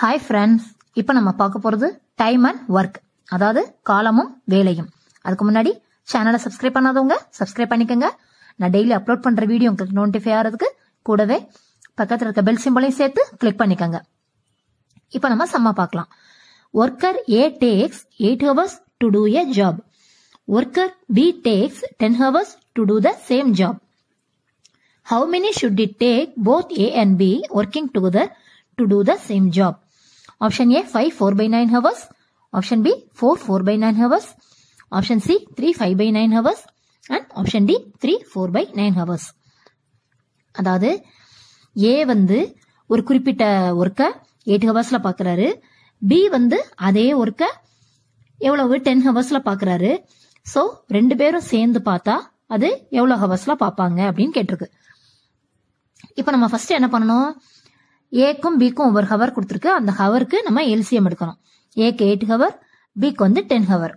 Hi friends இப்போ நம்ம பார்க்க போகிறது டைம் அண்ட் ஒர்க் அதாவது காலமும் வேலையும் அதுக்கு முன்னாடி சேனலை சப்ஸ்கிரைப் பண்ணாதவங்க சப்ஸ்கிரைப் பண்ணிக்கோங்க நான் டெய்லி அப்லோட் பண்ணுற வீடியோ உங்களுக்கு நோட்டிஃபை ஆகிறதுக்கு கூடவே பக்கத்தில் இருக்க பெல் சிம்பிளையும் சேர்த்து கிளிக் பண்ணிக்கோங்க இப்போ நம்ம சம்மா பார்க்கலாம் worker A takes eight hours to do a job worker B takes ten hours to do the same job how many should it take both A and B working together to do the same job. Option A 5 4 by 9 hours. Option B 4 4 by 9 hours. Option C 3 5 by 9 hours. And option D three four by nine hours அதாவது A வந்து ஒரு குறிப்பிட்ட ஒர்க்கை eight ஹவர்ஸ்ல பாக்குறாரு B வந்து அதே ஒர்க்கை எவ்வளவு டென் ஹவர்ஸ்ல பாக்குறாரு சோ ரெண்டு பேரும் சேர்ந்து பார்த்தா அது எவ்வளோ ஹவர்ஸ்ல பார்ப்பாங்க அப்படின்னு கேட்டிருக்கு இப்போ நம்ம ஃபர்ஸ்ட் என்ன பண்ணனும் ஏக்கும் பிக்கும் ஒவ்வொரு ஹவர் கொடுத்துருக்கு அந்த ஹவருக்கு நம்ம எல்சியம் எடுக்கணும் ஏக்கு எயிட் ஹவர் பிக்கு வந்து டென் ஹவர்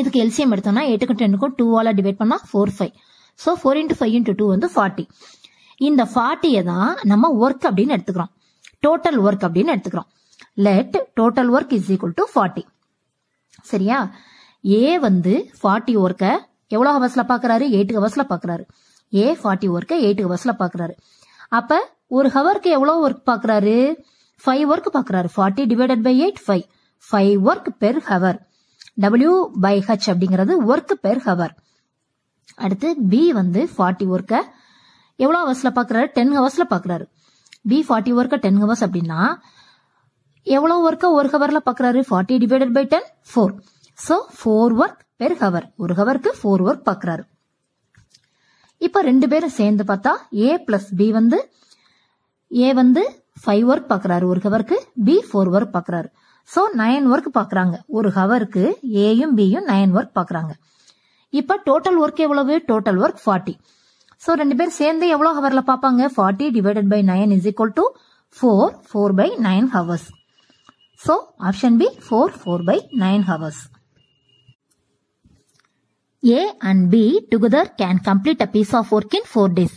இதுக்கு எல்சியம் எடுத்தோம்னா எயிட்டுக்கும் டென்னுக்கும் டூவால டிவைட் பண்ணா four five so four into five into two வந்து ஃபார்ட்டி இந்த ஃபார்ட்டியை தான் நம்ம ஒர்க் அப்படின்னு எடுத்துக்கிறோம் டோட்டல் ஒர்க் அப்படின்னு எடுத்துக்கிறோம் let total work is equal to forty சரியா ஏ வந்து ஃபார்ட்டி ஒர்க்கை எவ்வளோ ஹவர்ஸில் பார்க்குறாரு எயிட் ஹவர்ஸில் பார்க்குறாரு ஏ ஃபார்ட்டி ஒர்க்கை எயிட் ஹவர்ஸில் பார்க்குறாரு அப்போ ஒரு ஹவருக்கு எவ்வளோ ஒர்க் பார்க்குறாரு ஃபைவ் ஒர்க் பார்க்குறாரு forty divided by eight five five work per hour W by H அப்படிங்கிறது ஒர்க் பெர் ஹவர் அடுத்து பி வந்து ஃபார்ட்டி ஒர்க்கை எவ்வளோ ஹவர்ஸில் பார்க்குறாரு டென் ஹவர்ஸில் பாக்குறாரு பி ஃபார்ட்டி ஒர்க்கை டென் ஹவர்ஸ் அப்படின்னா எவ்வளோ ஒர்க்கை ஒரு ஹவரில் பார்க்குறாரு forty divided by ten four so four work per hour ஒரு ஹவருக்கு ஃபோர் ஒர்க் பாக்குறாரு இப்போ ரெண்டு பேரும் சேர்ந்து பார்த்தா ஏ பிளஸ் பி வந்து ஏ வந்து ஃபைவ் ஒர்க் பாக்குறாரு ஒரு ஹவருக்கு பி ஃபோர் ஒர்க் பாக்குறாரு ஸோ நைன் ஒர்க் பார்க்குறாங்க ஒரு ஹவருக்கு ஏயும் பியும் நைன் ஒர்க் பார்க்குறாங்க இப்போ டோட்டல் ஒர்க் எவ்வளவு டோட்டல் ஒர்க் ஃபார்ட்டி ஸோ ரெண்டு பேர் சேர்ந்து எவ்வளோ ஹவரில் பார்ப்பாங்க forty divided by nine is equal to four four by nine hours so option B four four by nine hours A and B together can complete a piece of work in 4 days.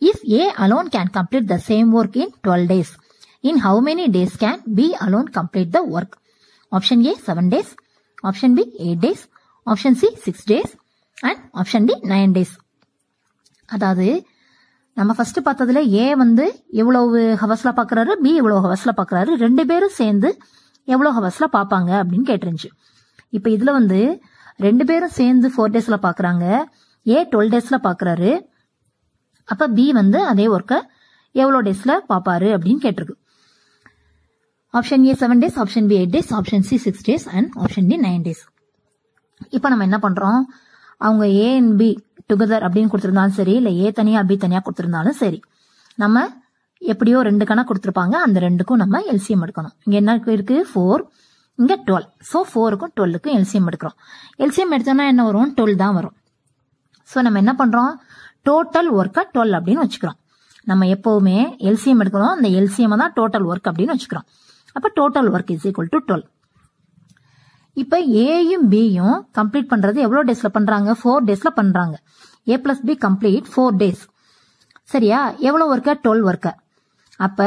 If A alone can complete the same work in 12 days, in how many days can B alone complete the work? Option A 7 days, option B 8 days, option C 6 days and option D 9 days. அதாவது நம்ம first பார்த்ததுல ஏ வந்து எவ்வளவு ஹவஸ்ல பாக்குறாரு B எவ்வளவு ஹவஸ்ல பாக்குறாரு ரெண்டு பேரும் சேர்ந்து எவ்வளவு ஹவர்ஸ்ல பார்ப்பாங்க அப்படின்னு கேட்டிருந்துச்சு இப்போ இதுல வந்து ரெண்டு பேரும் சேர்ந்து ஃபோர் டேஸ்ல பாக்குறாங்க ஏ டுவெல் டேஸ்ல பாக்குறாரு அப்ப பி வந்து அதே ஒர்க்கை எவ்வளோ டேஸ்ல பார்ப்பாரு அப்படின்னு கேட்டிருக்கு option A seven days option B eight days option C six days and option D nine days இப்போ நம்ம என்ன பண்றோம் அவங்க ஏ அண்ட் பி டுகெதர் அப்படின்னு கொடுத்துருந்தாலும் சரி இல்லை ஏ தனியா பி தனியா கொடுத்துருந்தாலும் சரி நம்ம எப்படியோ ரெண்டு கணக்கு கொடுத்துருப்பாங்க அந்த ரெண்டுக்கும் நம்ம எல்சிஎம் எடுக்கணும் இங்க என்ன இருக்கு ஃபோர் இங்க டுவெல் ஸோ ஃபோருக்கும் டுவெல்லுக்கும் எல்சிஎம் எடுக்கிறோம் எல்சிஎம் எடுத்தோம்னா என்ன வரும் டுவெல் தான் வரும் ஸோ நம்ம என்ன பண்றோம் டோட்டல் ஒர்க்கை டுவெல் அப்படின்னு வச்சுக்கிறோம் நம்ம எப்பவுமே எல்சிஎம் எடுக்கிறோம் அந்த எல்சிஎம் தான் டோட்டல் ஒர்க் அப்படின்னு வச்சுக்கிறோம் அப்போ total work is equal to twelve இப்போ ஏயும் பியும் கம்ப்ளீட் பண்றது எவ்வளோ டேஸ்ல பண்றாங்க ஃபோர் டேஸ்ல பண்றாங்க A plus B complete four days சரியா எவ்வளோ ஒர்க்கா டுவெல் ஒர்க்க அப்ப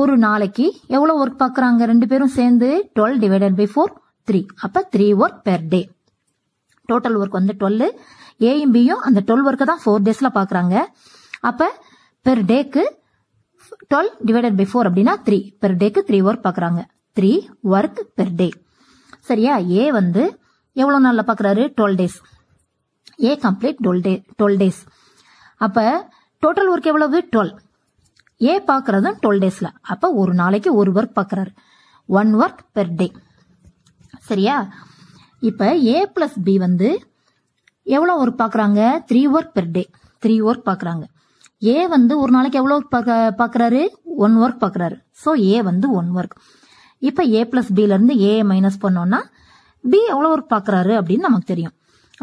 ஒரு நாளைக்கு எவ்வளோ ஒர்க் பார்க்குறாங்க ரெண்டு பேரும் சேர்ந்து twelve divided by four three அப்போ three work per day total work வந்து டுவெல் பியும் அந்த டுவெல் ஒர்க்கை தான் ஃபோர் டேஸில் பார்க்குறாங்க அப்போ பெர் டேக்கு டுவெல் டிவைடட் பை ஃபோர் அப்படின்னா த்ரீ பெர் டேக்கு த்ரீ ஒர்க் பார்க்குறாங்க த்ரீ ஒர்க் பெர் டே சரியா ஏ வந்து எவ்வளோ நாளில் பார்க்குறாரு twelve days A complete twelve day twelve days அப்போ டோட்டல் ஒர்க் எவ்வளவு டுவெல் ஏ பார்க்குறதும் டுவெல் டேஸில் அப்போ ஒரு நாளைக்கு ஒரு ஒர்க் பார்க்குறாரு ஒன் ஒர்க் பெர் டே சரியா இப்போ ஏ பிளஸ் பி வந்து எவ்வளோ ஒர்க் பார்க்குறாங்க three work per day three work பார்க்குறாங்க ஏ வந்து ஒரு நாளைக்கு எவ்வளோ ஒர்க் பார்க்குறாரு ஒன் ஒர்க் பார்க்குறாரு ஸோ ஏ வந்து ஒன் ஒர்க் இப்போ ஏ பிளஸ் பிலேருந்து ஏ மைனஸ் பண்ணோம்னா பி எவ்வளோ ஒர்க் பார்க்குறாரு அப்படின்னு நமக்கு தெரியும்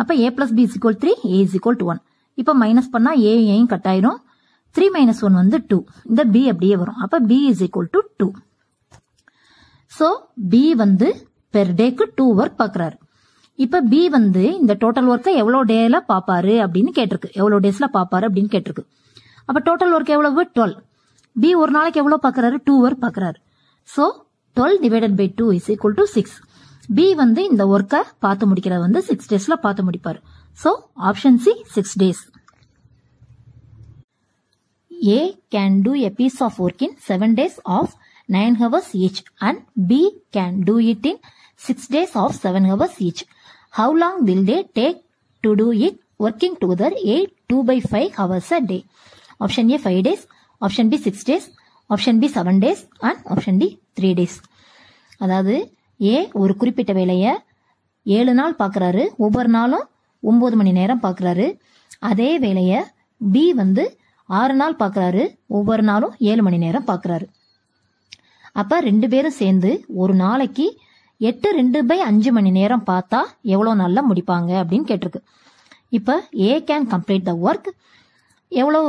அப்போ A plus B is equal three A is equal to one இப்போ மைனஸ் பண்ணால் ஏயும் கட் ஆயிரும் த்ரீ மைனஸ் ஒன் வந்து டூ இந்த பி அப்படியே வரும் அப்போ B is equal to two so B வந்து பெர் டேக்கு டூ ஒர்க் பார்க்குறாரு இப்ப பி வந்து இந்த டோட்டல் ஒர்க்கை எவ்வளவு டேல பாப்பாரு அப்படின்னு கேட்டிருக்கு எவ்வளவு டேஸ்ல பாப்பாரு அப்படின்னு கேட்டிருக்கு அப்ப டோட்டல் ஒர்க் எவ்வளவு டுவெல் பி ஒரு நாளைக்கு எவ்வளவு பாக்குறாரு டூ ஒர்க் பாக்குறாரு so twelve divided by two is equal to six B வந்து இந்த ஒர்க்கை பார்த்து முடிக்கிறத வந்து சிக்ஸ் டேஸ்ல பார்த்து முடிப்பாரு so option C six days A can do a piece of work in seven days of nine hours each and B can do it in six days of seven hours each how long will they take to do it working together eight two by five hours a day option A five days option B six days option B seven days and option d three days அதாவது A ஒரு குறிப்பிட்ட வேலையை ஏழு நாள் பார்க்குறாரு ஒவ்வொரு நாளும் ஒம்பது மணி நேரம் பார்க்குறாரு அதே வேலையை பி வந்து ஆறு நாள் பார்க்குறாரு ஒவ்வொரு நாளும் ஏழு மணி நேரம் பார்க்குறாரு அப்போ ரெண்டு பேரும் சேர்ந்து ஒரு நாளைக்கு எட்டு ரெண்டு பை அஞ்சு மணி நேரம் பார்த்தா எவ்வளோ நல்லா முடிப்பாங்க அப்படின்னு கேட்டிருக்கு இப்போ A can complete the work எவ்வளோ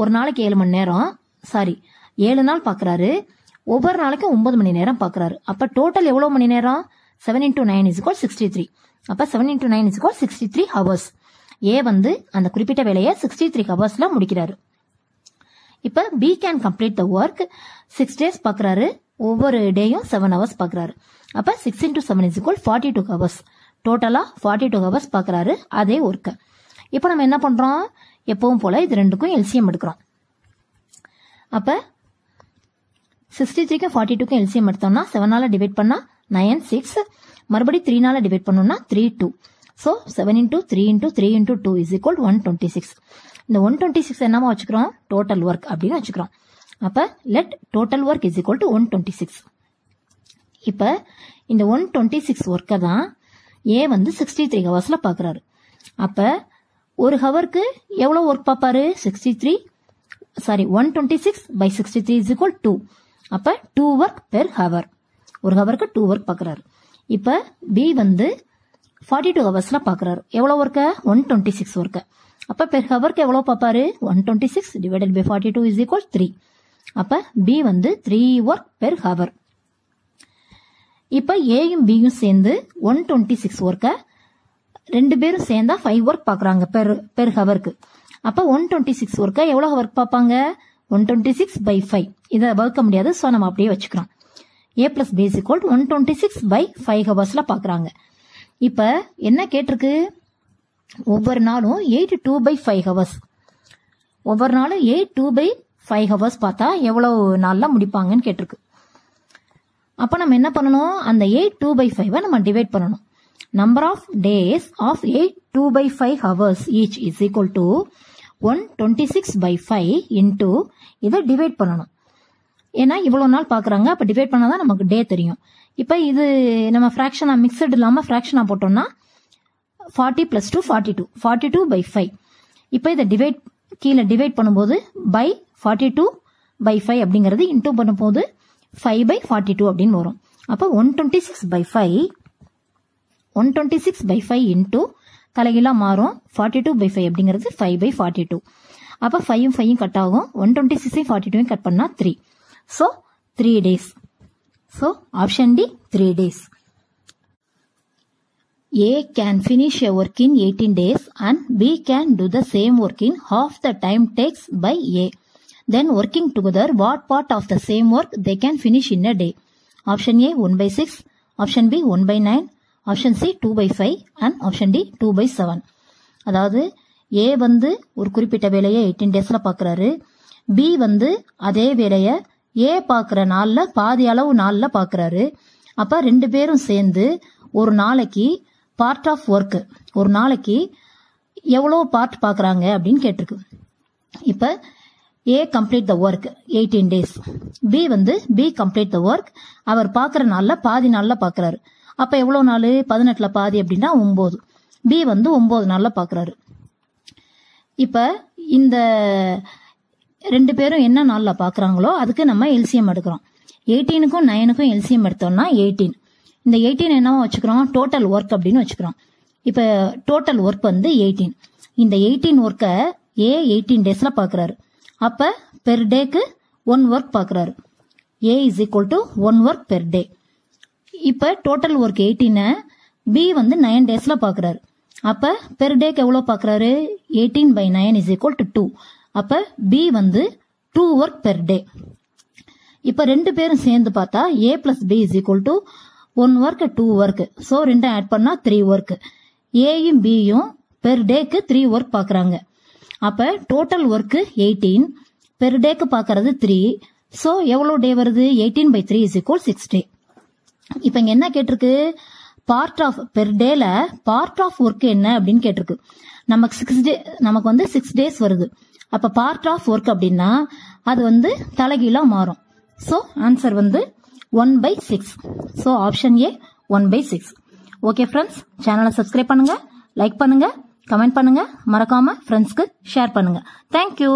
ஒரு நாளைக்கு ஏழு மணி நேரம் சாரி ஏழு நாள் பார்க்குறாரு ஒவ்வொரு நாளைக்கும் ஒன்பது மணி நேரம் பார்க்குறாரு அப்போ டோட்டல் எவ்வளோ மணி நேரம் seven into nine is equal sixty three அப்போ seven into nine is equal sixty three hours A வந்து அந்த குறிப்பிட்ட வேலையை சிக்ஸ்டி த்ரீ ஹவர்ஸில் முடிக்கிறாரு இப்போ B can complete the work six days பார்க்குறாரு ஒவ்வொரு டேயும் செவன் ஹவர்ஸ் பார்க்குறாரு அப்போ six into seven is equal forty two hours டோட்டலாக ஃபார்ட்டி டூ ஹவர்ஸ் பார்க்குறாரு அதே ஒர்க்கை இப்போ நம்ம என்ன பண்ணுறோம் எப்பவும் போல் இது ரெண்டுக்கும் எல்சிஎம் எடுக்கிறோம் அப்போ சிக்ஸ்டி த்ரீக்கும் ஃபார்ட்டி டூக்கும் எல்சிஎம் எடுத்தோம்னா செவனால் டிவைட் பண்ணால் நைன் சிக்ஸ் மறுபடியும் த்ரீனால டிவைட் பண்ணோம்னா three two so seven into three into three into two is equal one twenty six இந்த ஒன் டுவெண்ட்டி சிக்ஸ் என்னமா வச்சுக்கிறோம் டோட்டல் ஒர்க் அப்படின்னு வச்சுக்கிறோம் அப்போ let total work is equal to one twenty six இப்போ இந்த ஒன் டுவெண்ட்டி சிக்ஸ் ஒர்க்கை தான் ஏ வந்து சிக்ஸ்டி த்ரீ ஹவர்ஸில் பார்க்குறாரு அப்போ ஒரு ஹவருக்கு எவ்வளோ ஒர்க் பார்ப்பாரு sixty three sorry one twenty six by sixty three is equal two அப்போ டூ ஒர்க் பெர் ஹவர் ஒரு ஹவருக்கு டூ ஒர்க் பார்க்குறாரு இப்போ பி வந்து ஃபார்ட்டி டூ ஹவர்ஸில் பார்க்குறாரு எவ்வளோ ஒர்க்கை ஒன் டுவெண்ட்டி சிக்ஸ் ஒர்க்கை அப்போ பெர் ஹவருக்கு எவ்வளோ பார்ப்பாரு one twenty six divided by forty two is equal three அப்ப பி வந்து த்ரீ ஒர்க் பெர் ஹவர் இப்ப ஏயும் பியும் சேர்ந்து ஒன் டுவெண்ட்டி சிக்ஸ் ஒர்க்கை ரெண்டு பேரும் சேர்ந்தா ஃபைவ் ஒர்க் பாக்குறாங்க பெர் பெர் ஹவருக்கு அப்ப ஒன் டுவெண்ட்டி சிக்ஸ் ஒர்க்கை எவ்வளவு ஒர்க் பார்ப்பாங்க one twenty six by five இதை வகுக்க முடியாது ஸோ நம்ம அப்படியே வச்சுக்கிறோம் A plus basic is one twenty six by five ஹவர்ஸில் பார்க்குறாங்க இப்போ என்ன கேட்டிருக்கு ஒவ்வொரு நாளும் eight two by five hours ஒவ்வொரு நாளும் eight two by five hours பார்த்தா எவ்வளோ நாளில் முடிப்பாங்கன்னு கேட்டிருக்கு அப்போ நம்ம என்ன பண்ணணும் அந்த எயிட் டூ பை ஃபைவை நம்ம டிவைட் பண்ணணும் number of days of eight two by five hours each is equal to one twenty six by five into இதை டிவைட் பண்ணணும் ஏன்னா இவ்வளோ நாள் பார்க்குறாங்க அப்போ டிவைட் பண்ணால் தான் நமக்கு டே தெரியும் இப்போ இது நம்ம ஃப்ராக்ஷனாக மிக்சடு இல்லாமல் ஃப்ராக்ஷனாக போட்டோம்னா forty plus two forty two forty two by five இப்போ இதை டிவைட் கீழே டிவைட் பண்ணும்போது by forty two by five அப்படிங்கிறது இன்டூ பண்ணும்போது ஃபைவ் பை ஃபார்ட்டி டூ அப்படின்னு வரும் அப்போ one twenty six by five one twenty six by five into தலைகீழாக மாறும் ஃபார்ட்டி டூ பை ஃபைவ் அப்படிங்கிறது ஃபைவ் பை ஃபார்ட்டி டூ அப்போ ஃபைவும் ஃபைவும் கட் ஆகும் ஒன் டுவெண்ட்டி சிக்ஸையும் ஃபார்ட்டி டூவையும் கட் பண்ணால் three so three days so option D three days A can finish a work in 18 days and B can do the same work in half the time takes by A. then working together what part of the same work they can finish in a day. Option A 1 by 6, option B 1 by 9, option C two by five and option D two by seven அதாவது A வந்து ஒரு குறிப்பிட்ட வேலையை eighteen டேஸில் பார்க்குறாரு B வந்து அதே வேலையை ஏ பார்க்குற நாளில் பாதி அளவு நாளில் பார்க்குறாரு அப்போ ரெண்டு பேரும் சேர்ந்து ஒரு நாளைக்கு பார்ட் ஆஃப் ஒர்க்கு ஒரு நாளைக்கு எவ்வளோ பார்ட் பார்க்குறாங்க அப்படின்னு கேட்டிருக்கு இப்போ A complete the work eighteen days B வந்து பி கம்ப்ளீட் த ஒர்க் அவர் பாக்குற நாள்ல பாதி நாள்ல பாக்குறாரு அப்ப எவ்வளவு நாள் பதினெட்டுல பாதி அப்படின்னா ஒன்பது பி வந்து ஒன்பது நாள்ல பாக்குறாரு இப்ப இந்த ரெண்டு பேரும் என்ன நாள்ல பாக்குறாங்களோ அதுக்கு நம்ம எல்சிஎம் எடுக்கிறோம் எயிட்டீனுக்கும் நைனுக்கும் எல்சிஎம் எடுத்தோம்னா எயிட்டீன் இந்த எயிட்டீன் என்னவா வச்சுக்கிறோம் டோட்டல் ஒர்க் அப்படின்னு வச்சுக்கிறோம் இப்ப டோட்டல் ஒர்க் வந்து எயிட்டீன் இந்த எயிட்டீன் ஒர்க்கை ஏ எயிட்டீன் டேஸ்ல பாக்குறாரு அப்போ பெர் டேக்கு ஒன் ஒர்க் பார்க்குறாரு A is equal to one work per day இப்போ டோட்டல் ஒர்க் எயிட்டீனை பி வந்து நைன் டேஸில் பார்க்குறாரு அப்போ பெர் டேக்கு எவ்வளோ பாக்குறாரு eighteen by nine is equal to two அப்போ பி வந்து டூ ஒர்க் பெர் டே இப்போ ரெண்டு பேரும் சேர்ந்து பார்த்தா A plus B is equal to one work two work so ரெண்டும் ஆட் பண்ணால் த்ரீ ஒர்க் ஏயும் பியும் பெர் டேக்கு த்ரீ ஒர்க் பார்க்குறாங்க அப்போ டோட்டல் ஒர்க்கு எயிட்டீன் பெர் டேக்கு பார்க்கறது த்ரீ ஸோ எவ்வளோ டே வருது eighteen by three is equal six day இப்போ இங்கே என்ன கேட்டிருக்கு பார்ட் ஆஃப் பெர் டேல பார்ட் ஆஃப் ஒர்க் என்ன அப்படின்னு கேட்டிருக்கு நமக்கு சிக்ஸ் டே நமக்கு வந்து சிக்ஸ் டேஸ் வருது அப்போ பார்ட் ஆஃப் ஒர்க் அப்படின்னா அது வந்து தலைகீழாக மாறும் ஸோ ஆன்சர் வந்து one by six so option A one by six okay friends சேனலை சப்ஸ்கிரைப் பண்ணுங்கள் லைக் பண்ணுங்கள் கமெண்ட் பண்ணுங்கள் மறக்காமல் ஃப்ரெண்ட்ஸ்க்கு ஷேர் பண்ணுங்கள் தேங்க்யூ